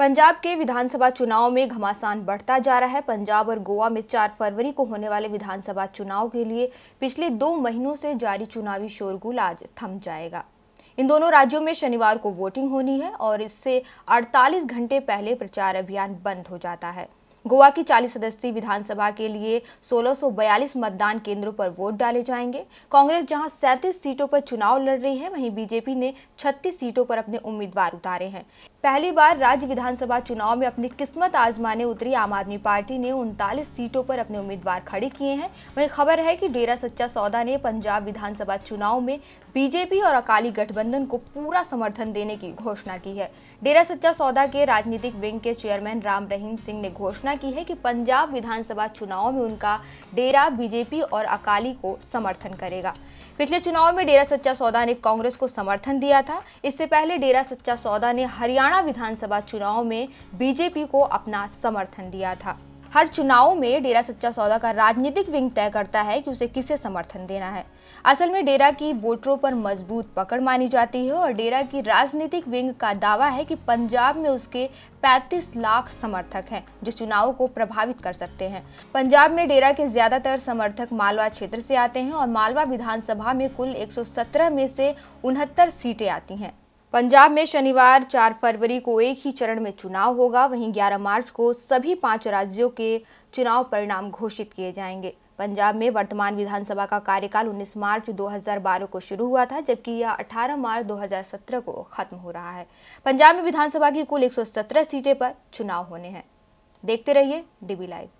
पंजाब के विधानसभा चुनाव में घमासान बढ़ता जा रहा है पंजाब और गोवा में 4 फरवरी को होने वाले विधानसभा चुनाव के लिए पिछले दो महीनों से जारी चुनावी शोरगुल आज थम जाएगा इन दोनों राज्यों में शनिवार को वोटिंग होनी है और इससे 48 घंटे पहले प्रचार अभियान बंद हो जाता है गोवा की 40 सदस्यीय विधानसभा के लिए 1642 मतदान केंद्रों पर वोट डाले जाएंगे कांग्रेस जहां 37 सीटों पर चुनाव लड़ रही है वहीं बीजेपी ने 36 सीटों पर अपने उम्मीदवार उतारे हैं पहली बार राज्य विधानसभा चुनाव में अपनी किस्मत आजमाने उतरी आम आदमी पार्टी ने उनतालीस सीटों पर अपने उम्मीदवार खड़े किए हैं वहीं खबर है कि डेरा सच्चा सौदा ने पंजाब विधानसभा चुनाव में बीजेपी और अकाली गठबंधन को पूरा समर्थन देने की घोषणा की है डेरा सच्चा सौदा के राजनीतिक विंग के चेयरमैन राम रहीम सिंह ने घोषणा घोषणा की है कि पंजाब विधानसभा चुनाव में उनका डेरा बीजेपी और अकाली को समर्थन करेगा पिछले चुनाव में डेरा सच्चा सौदा ने कांग्रेस को समर्थन दिया था इससे पहले डेरा सच्चा सौदा ने हरियाणा विधानसभा चुनाव में बीजेपी को अपना समर्थन दिया था हर चुनाव में डेरा सच्चा सौदा का राजनीतिक विंग तय करता है कि उसे किसे समर्थन देना है असल में डेरा की वोटरों पर मजबूत पकड़ मानी जाती है और डेरा की राजनीतिक विंग का दावा है कि पंजाब में उसके 35 लाख समर्थक हैं जो चुनावों को प्रभावित कर सकते हैं पंजाब में डेरा के ज्यादातर समर्थक मालवा क्षेत्र से आते हैं और मालवा विधानसभा में कुल 117 में से उनहत्तर सीटें आती हैं पंजाब में शनिवार 4 फरवरी को एक ही चरण में चुनाव होगा वहीं 11 मार्च को सभी पांच राज्यों के चुनाव परिणाम घोषित किए जाएंगे पंजाब में वर्तमान विधानसभा का कार्यकाल 19 मार्च 2012 को शुरू हुआ था जबकि यह 18 मार्च 2017 को खत्म हो रहा है पंजाब में विधानसभा की कुल 117 सीटें पर चुनाव होने हैं देखते रहिए डीबी लाइव